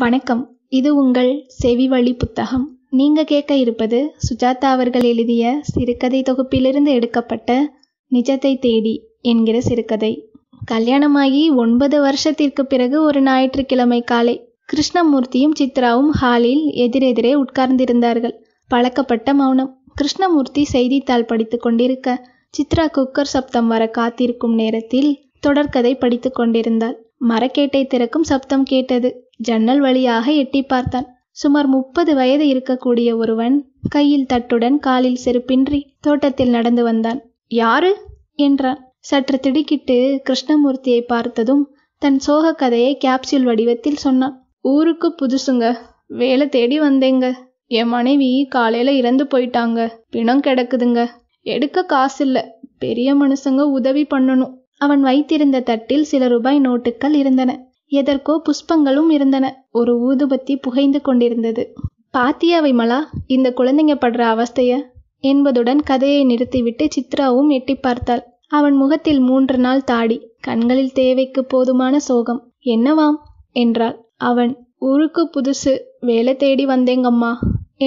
வணக்கம் இது உங்கள் செவி வழி புத்தகம் நீங்க கேட்க இருப்பது சுஜாதா அவர்கள் எழுதிய சிறுகதை தொகுப்பிலிருந்து எடுக்கப்பட்ட நிஜத்தை தேடி என்கிற சிறுகதை கல்யாணமாகி ஒன்பது வருஷத்திற்கு பிறகு ஒரு ஞாயிற்றுக்கிழமை காலை கிருஷ்ணமூர்த்தியும் சித்ராவும் ஹாலில் எதிரெதிரே உட்கார்ந்திருந்தார்கள் பழக்கப்பட்ட மௌனம் கிருஷ்ணமூர்த்தி செய்தித்தாள் படித்து கொண்டிருக்க சித்ரா குக்கர் சப்தம் வர காத்திருக்கும் நேரத்தில் தொடர்கதை படித்து கொண்டிருந்தாள் மரக்கேட்டை திறக்கும் சப்தம் கேட்டது ஜன்னல் வழியாக எட்டி பார்த்தான் சுமார் முப்பது வயது இருக்கக்கூடிய ஒருவன் கையில் தட்டுடன் காலில் செருப்பின்றி தோட்டத்தில் நடந்து வந்தான் யாரு என்றான் சற்று திடுக்கிட்டு கிருஷ்ணமூர்த்தியை பார்த்ததும் தன் சோக கதையை கேப்சியூல் வடிவத்தில் சொன்னான் ஊருக்கு புதுசுங்க வேலை தேடி வந்தேங்க என் மனைவி காலையில இறந்து போயிட்டாங்க பிணம் கிடக்குதுங்க எடுக்க காசு இல்ல பெரிய மனுஷங்க உதவி பண்ணணும் அவன் வைத்திருந்த தட்டில் சில ரூபாய் நோட்டுகள் இருந்தன எதற்கோ புஷ்பங்களும் இருந்தன ஒரு ஊதுபத்தி புகைந்து கொண்டிருந்தது பாத்தியா விமலா இந்த குழந்தைங்க படுற அவஸ்தைய என்பதுடன் கதையை நிறுத்திவிட்டு சித்ராவும் எட்டி பார்த்தாள் அவன் முகத்தில் மூன்று நாள் தாடி கண்களில் தேவைக்கு போதுமான சோகம் என்னவாம் என்றாள் அவன் ஊருக்கு புதுசு வேலை தேடி வந்தேங்கம்மா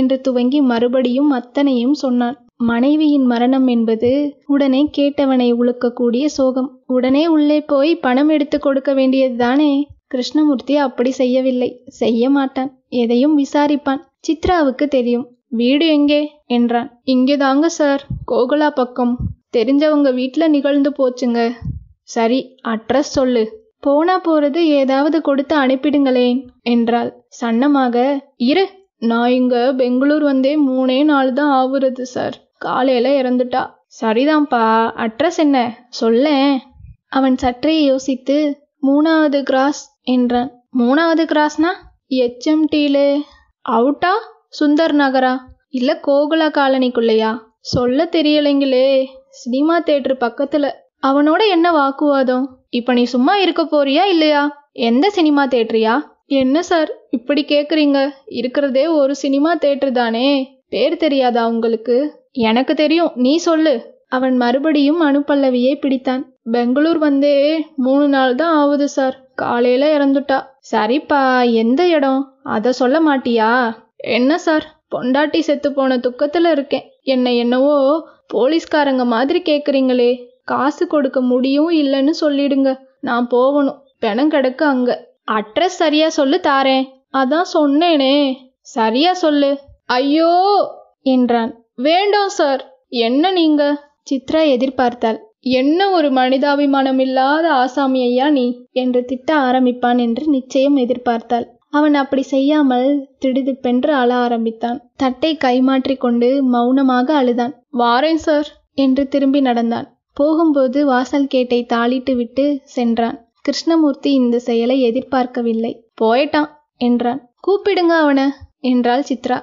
என்று துவங்கி மறுபடியும் அத்தனையும் சொன்னான் மனைவியின் மரணம் என்பது உடனே கேட்டவனை உழுக்கக்கூடிய சோகம் உடனே உள்ளே போய் பணம் எடுத்து கொடுக்க வேண்டியதுதானே கிருஷ்ணமூர்த்தி அப்படி செய்யவில்லை செய்ய மாட்டான் எதையும் விசாரிப்பான் சித்ராவுக்கு தெரியும் வீடு எங்கே என்றான் இங்கேதாங்க சார் கோகுலா பக்கம் தெரிஞ்சவங்க வீட்டில் நிகழ்ந்து போச்சுங்க சரி அட்ரஸ் சொல்லு போனா போறது ஏதாவது கொடுத்து அனுப்பிடுங்களேன் என்றாள் சன்னமாக இரு நான் இங்க பெங்களூர் வந்தே மூணே நாள் தான் ஆவுறது சார் காலையில இறந்துட்டா சரிதான்ப்பா அட்ரஸ் என்ன சொல்லேன் அவன் சற்றே யோசித்து மூணாவது கிராஸ் என்றான் மூணாவது கிராஸ்னா எச்எம்டிலே அவுட்டா சுந்தர் நகரா இல்ல கோகுலா காலனிக்குள்ளையா சொல்ல தெரியலைங்களே சினிமா தேட்டர் பக்கத்துல அவனோட என்ன வாக்குவாதம் இப்ப நீ சும்மா இருக்க போறியா இல்லையா எந்த சினிமா தேட்டரியா என்ன சார் இப்படி கேக்குறீங்க இருக்கிறதே ஒரு சினிமா தேட்டர் தானே பேர் தெரியாதா உங்களுக்கு எனக்கு தெரியும் நீ சொல்லு அவன் மறுபடியும் அனுப்பல்லவியை பிடித்தான் பெங்களூர் வந்தே மூணு நாள் தான் ஆகுது சார் காலையில இறந்துட்டா சரிப்பா எந்த இடம் அத சொல்ல மாட்டியா என்ன சார் பொண்டாட்டி செத்து போன துக்கத்துல இருக்கேன் என்ன என்னவோ போலீஸ்காரங்க மாதிரி கேக்குறீங்களே காசு கொடுக்க முடியும் இல்லைன்னு சொல்லிடுங்க நான் போகணும் பிணம் கிடக்க அங்க அட்ரஸ் சரியா சொல்லு தாரேன் அதான் சொன்னேனே சரியா சொல்லு ஐயோ என்றான் வேண்டாம் சார் என்ன நீங்க சித்ரா எதிர்பார்த்தாள் என்ன ஒரு மனிதாபிமானம் இல்லாத ஆசாமி ஐயா நீ என்று திட்ட ஆரம்பிப்பான் என்று நிச்சயம் எதிர்பார்த்தாள் அவன் அப்படி செய்யாமல் திடுதிப்பென்று அழ ஆரம்பித்தான் தட்டை கைமாற்றி கொண்டு மௌனமாக அழுதான் வாரேன் சார் என்று திரும்பி நடந்தான் போகும்போது வாசல் கேட்டை தாளிட்டு விட்டு சென்றான் கிருஷ்ணமூர்த்தி இந்த செயலை எதிர்பார்க்கவில்லை போயிட்டான் என்றான் கூப்பிடுங்க அவன என்றாள் சித்ரா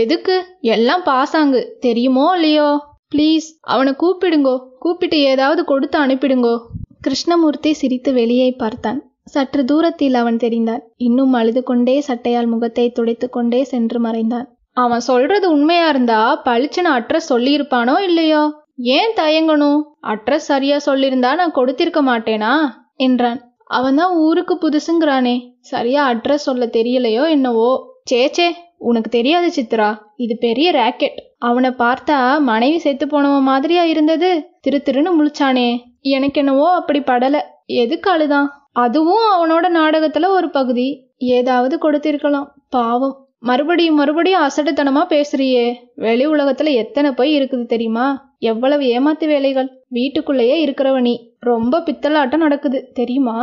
எதுக்கு எல்லாம் பாசாங்கு தெரியுமோ இல்லையோ ப்ளீஸ் அவனை கூப்பிடுங்கோ கூப்பிட்டு ஏதாவது கொடுத்து அனுப்பிடுங்கோ கிருஷ்ணமூர்த்தி சிரித்து வெளியே பார்த்தான் சற்று தூரத்தில் அவன் தெரிந்தான் இன்னும் அழுது கொண்டே சட்டையால் முகத்தை துடைத்து கொண்டே சென்று மறைந்தான் அவன் சொல்றது உண்மையா இருந்தா பளிச்சன அட்ரஸ் சொல்லியிருப்பானோ இல்லையோ ஏன் தயங்கணும் அட்ரஸ் சரியா சொல்லியிருந்தா நான் கொடுத்திருக்க மாட்டேனா என்றான் அவன்தான் ஊருக்கு புதுசுங்கிறானே சரியா அட்ரஸ் சொல்ல தெரியலையோ என்னவோ சேச்சே உனக்கு தெரியாது சித்ரா இது பெரிய ராக்கெட் அவனை பார்த்தா மனைவி செத்து போனவன் மாதிரியா இருந்தது திரு திருன்னு முழிச்சானே எனக்கு என்னவோ அப்படி படல எதுக்கு அழுதான் அதுவும் அவனோட நாடகத்துல ஒரு பகுதி ஏதாவது கொடுத்திருக்கலாம் பாவம் மறுபடியும் மறுபடியும் அசட்டுத்தனமா பேசுறியே வெளி உலகத்துல எத்தனை போய் இருக்குது தெரியுமா எவ்வளவு ஏமாத்து வேலைகள் வீட்டுக்குள்ளேயே இருக்கிறவ நீ ரொம்ப பித்தலாட்டம் நடக்குது தெரியுமா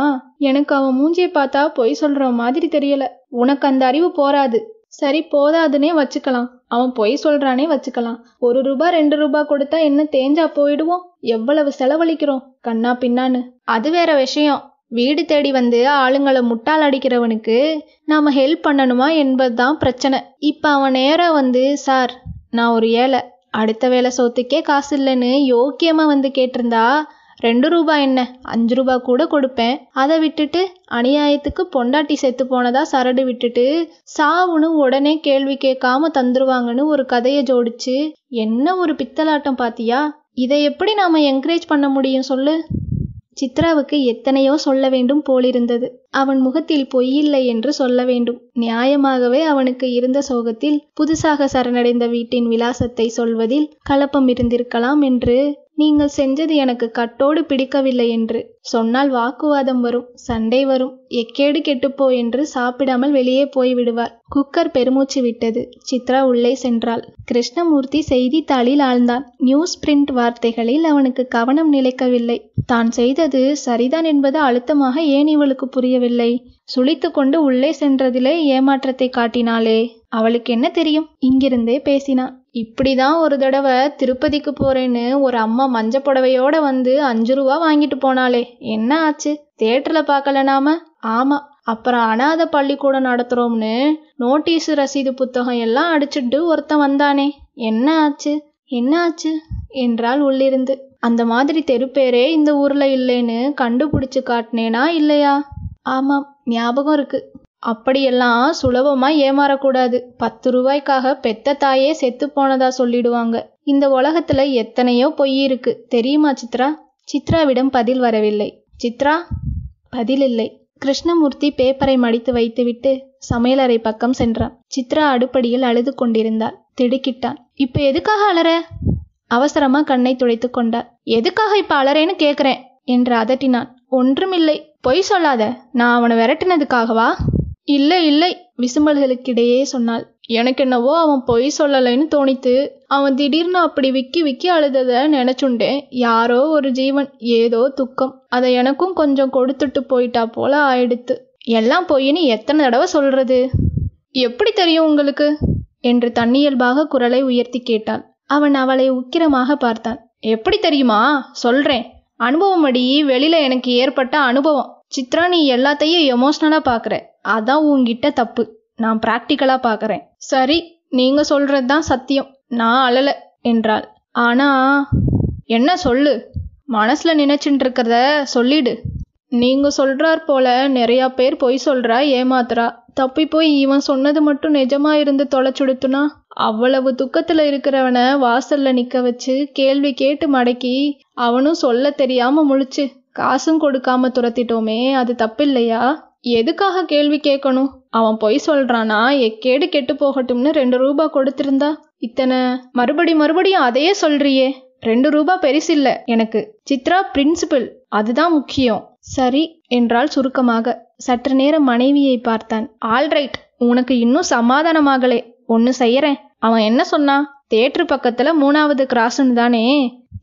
எனக்கு அவன் மூஞ்சியை பார்த்தா பொய் சொல்ற மாதிரி தெரியல உனக்கு அந்த அறிவு போராது சரி போதாதுன்னே வச்சுக்கலாம் அவன் பொய் சொல்றானே வச்சுக்கலாம் ஒரு ரூபா ரெண்டு ரூபா கொடுத்தா என்ன தேஞ்சா போயிடுவோம் எவ்வளவு செலவழிக்கிறோம் கண்ணா பின்னான்னு அது வேற விஷயம் வீடு தேடி வந்து ஆளுங்களை முட்டாள் அடிக்கிறவனுக்கு நாம ஹெல்ப் பண்ணணுமா என்பதுதான் பிரச்சனை இப்ப அவன் நேரம் வந்து சார் நான் ஒரு ஏழை அடுத்த வேலை சோத்துக்கே காசு இல்லைன்னு யோக்கியமா வந்து கேட்டிருந்தா ரெண்டு ரூபா என்ன அஞ்சு ரூபா கூட கொடுப்பேன் அதை விட்டுட்டு அநியாயத்துக்கு பொண்டாட்டி செத்து போனதா சரடு விட்டுட்டு சாவுன்னு உடனே கேள்வி கேட்காம தந்துருவாங்கன்னு ஒரு கதையை ஜோடிச்சு என்ன ஒரு பித்தலாட்டம் பாத்தியா இதை எப்படி நாம என்கரேஜ் பண்ண முடியும் சொல்லு சித்ராவுக்கு எத்தனையோ சொல்ல வேண்டும் போலிருந்தது அவன் முகத்தில் பொய்யில்லை என்று சொல்ல வேண்டும் நியாயமாகவே அவனுக்கு இருந்த சோகத்தில் புதுசாக சரணடைந்த வீட்டின் விலாசத்தை சொல்வதில் கலப்பம் இருந்திருக்கலாம் என்று நீங்கள் செஞ்சது எனக்கு கட்டோடு பிடிக்கவில்லை என்று சொன்னால் வாக்குவாதம் வரும் சண்டை வரும் எக்கேடு கெட்டுப்போ என்று சாப்பிடாமல் வெளியே போய்விடுவார் குக்கர் பெருமூச்சு விட்டது சித்ரா உள்ளே சென்றாள் கிருஷ்ணமூர்த்தி செய்தித்தாளில் ஆழ்ந்தான் நியூஸ் பிரிண்ட் வார்த்தைகளில் அவனுக்கு கவனம் நிலைக்கவில்லை தான் செய்தது சரிதான் என்பது அழுத்தமாக ஏன் இவளுக்கு புரியவில்லை சுழித்து கொண்டு உள்ளே சென்றதிலே ஏமாற்றத்தை காட்டினாளே அவளுக்கு என்ன தெரியும் இங்கிருந்தே பேசினான் இப்படி தான் ஒரு தடவை திருப்பதிக்கு போகிறேன்னு ஒரு அம்மா மஞ்ச புடவையோட வந்து அஞ்சு ரூபா வாங்கிட்டு போனாளே என்ன ஆச்சு தேட்டரில் பார்க்கல நாம ஆமாம் அப்புறம் அனாத பள்ளிக்கூடம் நடத்துகிறோம்னு நோட்டீஸ் ரசீது புத்தகம் எல்லாம் அடிச்சுட்டு ஒருத்தன் வந்தானே என்ன ஆச்சு என்ன ஆச்சு என்றால் உள்ளிருந்து அந்த மாதிரி தெருப்பேரே இந்த ஊர்ல இல்லைன்னு கண்டுபிடிச்சு காட்டினேனா இல்லையா ஆமாம் ஞாபகம் இருக்கு அப்படியெல்லாம் சுலபமா ஏமாறக்கூடாது பத்து ரூபாய்க்காக பெத்த தாயே செத்து போனதா சொல்லிடுவாங்க இந்த உலகத்துல எத்தனையோ பொய் இருக்கு தெரியுமா சித்ரா சித்ராவிடம் பதில் வரவில்லை சித்ரா பதில் இல்லை கிருஷ்ணமூர்த்தி பேப்பரை மடித்து வைத்துவிட்டு சமையலறை பக்கம் சென்றான் சித்ரா அடுப்படியில் அழுது கொண்டிருந்தாள் திடுக்கிட்டான் இப்ப எதுக்காக அலற அவசரமா கண்ணை துடைத்து கொண்டார் எதுக்காக இப்ப அலறேன்னு கேக்குறேன் என்று அதட்டினான் ஒன்றுமில்லை பொய் சொல்லாத நான் அவனை விரட்டினதுக்காகவா இல்லை இல்லை விசும்பல்களுக்கிடையே சொன்னாள் எனக்கு என்னவோ அவன் பொய் சொல்லலைன்னு தோணித்து அவன் திடீர்னு அப்படி விக்கி விக்கி அழுததை நினைச்சுண்டேன் யாரோ ஒரு ஜீவன் ஏதோ துக்கம் அதை எனக்கும் கொஞ்சம் கொடுத்துட்டு போயிட்டா போல ஆயிடுத்து எல்லாம் பொய்ன்னு எத்தனை தடவை சொல்றது எப்படி தெரியும் உங்களுக்கு என்று தன்னியல்பாக குரலை உயர்த்தி கேட்டாள் அவன் அவளை உக்கிரமாக பார்த்தான் எப்படி தெரியுமா சொல்றேன் அனுபவம் அடி வெளியில எனக்கு ஏற்பட்ட அனுபவம் சித்ரா நீ எல்லாத்தையும் எமோஷனலா பாக்குற அதான் உங்ககிட்ட தப்பு நான் பிராக்டிக்கலா பார்க்குறேன் சரி நீங்கள் சொல்கிறது தான் சத்தியம் நான் அழலை என்றாள் ஆனால் என்ன சொல்லு மனசில் நினைச்சுட்டு இருக்கிறத சொல்லிடு நீங்கள் சொல்றார் போல நிறையா பேர் பொய் சொல்றா ஏமாத்துறா தப்பி போய் இவன் சொன்னது மட்டும் நிஜமா இருந்து தொலைச்சுடுத்துனா அவ்வளவு துக்கத்துல இருக்கிறவனை வாசல்ல நிக்க வச்சு கேள்வி கேட்டு மடக்கி அவனும் சொல்ல தெரியாம முழிச்சு காசும் கொடுக்காம துரத்திட்டோமே அது தப்பில்லையா எதுக்காக கேள்வி கேட்கணும் அவன் பொய் சொல்றானா எக்கேடு கெட்டு போகட்டும்னு ரெண்டு ரூபா கொடுத்திருந்தா இத்தனை மறுபடி மறுபடியும் அதையே சொல்றியே ரெண்டு ரூபா பெரிசில்ல எனக்கு சித்ரா பிரின்சிபல் அதுதான் முக்கியம் சரி என்றால் சுருக்கமாக சற்று நேரம் மனைவியை பார்த்தான் ஆல்ரைட் உனக்கு இன்னும் சமாதானமாகலே ஒன்னு செய்யறேன் அவன் என்ன சொன்னா தேட்டர் பக்கத்துல மூணாவது கிராஸ்ன்னு தானே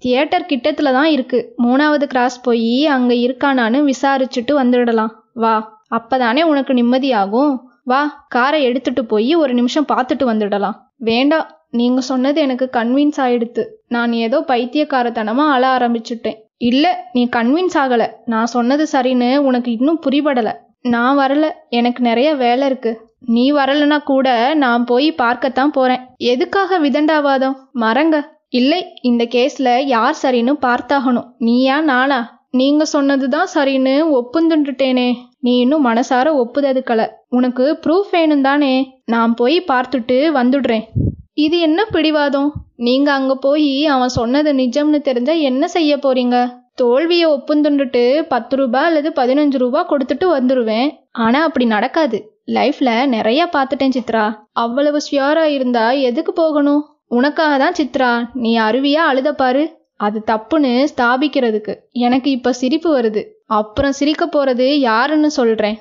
தியேட்டர் கிட்டத்துல தான் இருக்கு மூணாவது கிராஸ் போய் அங்க இருக்கானான்னு விசாரிச்சுட்டு வந்துடலாம் வா அப்பதானே உனக்கு நிம்மதியாகும் வா காரை எடுத்துட்டு போய் ஒரு நிமிஷம் பார்த்துட்டு வந்துடலாம் வேண்டாம் நீங்க சொன்னது எனக்கு கன்வின்ஸ் ஆயிடுத்து நான் ஏதோ பைத்தியக்காரத்தனமா அழ ஆரம்பிச்சுட்டேன் இல்ல நீ கன்வின்ஸ் ஆகல நான் சொன்னது சரின்னு உனக்கு இன்னும் புரிபடல நான் வரல எனக்கு நிறைய வேலை இருக்கு நீ வரலனா கூட நான் போய் பார்க்கத்தான் போறேன் எதுக்காக விதண்டாவாதம் மறங்க இல்லை இந்த கேஸ்ல யார் சரின்னு பார்த்தாகணும் நீயா நானா நீங்க சொன்னதுதான் சரின்னு ஒப்புந்துட்டுட்டேனே நீ இன்னும் மனசார ஒப்புததுக்கல உனக்கு ப்ரூஃப் வேணும் தானே நான் போய் பார்த்துட்டு வந்துடுறேன் இது என்ன பிடிவாதம் நீங்க அங்க போய் அவன் சொன்னது நிஜம்னு தெரிஞ்சா என்ன செய்ய போறீங்க தோல்வியை ஒப்புந்துண்டுட்டு பத்து ரூபா அல்லது பதினஞ்சு ரூபா கொடுத்துட்டு வந்துடுவேன் ஆனா அப்படி நடக்காது லைஃப்ல நிறைய பார்த்துட்டேன் சித்ரா அவ்வளவு ஷியோரா இருந்தா எதுக்கு போகணும் உனக்காக தான் சித்ரா நீ அருவியா அழுத பாரு அது தப்புன்னு ஸ்தாபிக்கிறதுக்கு எனக்கு இப்ப சிரிப்பு வருது அப்புறம் சிரிக்க போகிறது யாருன்னு சொல்கிறேன்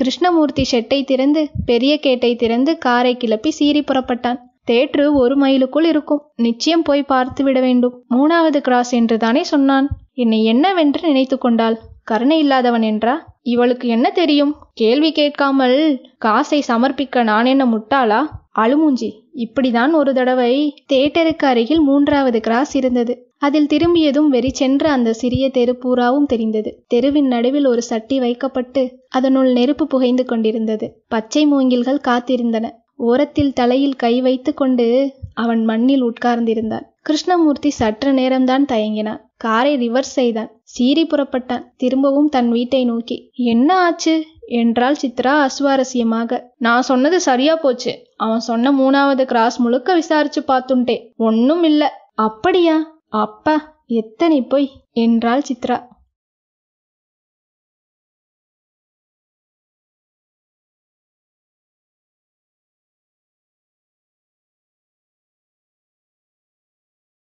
கிருஷ்ணமூர்த்தி ஷெட்டை திறந்து பெரிய கேட்டை திறந்து காரை கிளப்பி சீறி புறப்பட்டான் தேற்று ஒரு மைலுக்குள் இருக்கும் நிச்சயம் போய் பார்த்து விட வேண்டும் மூணாவது கிராஸ் என்று தானே சொன்னான் என்னை என்னவென்று நினைத்து கொண்டாள் கருணை இல்லாதவன் என்றா இவளுக்கு என்ன தெரியும் கேள்வி கேட்காமல் காசை சமர்ப்பிக்க நான் என்ன முட்டாளா அழுமூஞ்சி இப்படிதான் ஒரு தடவை தேட்டருக்கு அருகில் மூன்றாவது கிராஸ் இருந்தது அதில் திரும்பியதும் வெறி சென்ற அந்த சிறிய தெரு பூராவும் தெரிந்தது தெருவின் நடுவில் ஒரு சட்டி வைக்கப்பட்டு அதனுள் நெருப்பு புகைந்து கொண்டிருந்தது பச்சை மூங்கில்கள் காத்திருந்தன ஓரத்தில் தலையில் கை வைத்து கொண்டு அவன் மண்ணில் உட்கார்ந்திருந்தான் கிருஷ்ணமூர்த்தி சற்று நேரம்தான் தயங்கினான் காரை ரிவர்ஸ் செய்தான் சீறி புறப்பட்டான் திரும்பவும் தன் வீட்டை நோக்கி என்ன ஆச்சு என்றால் சித்ரா அசுவாரஸ்யமாக நான் சொன்னது சரியா போச்சு அவன் சொன்ன மூணாவது கிராஸ் முழுக்க விசாரிச்சு பார்த்துட்டே ஒன்னும் இல்ல அப்படியா அப்பா எத்தனை பொய் என்றாள் சித்ரா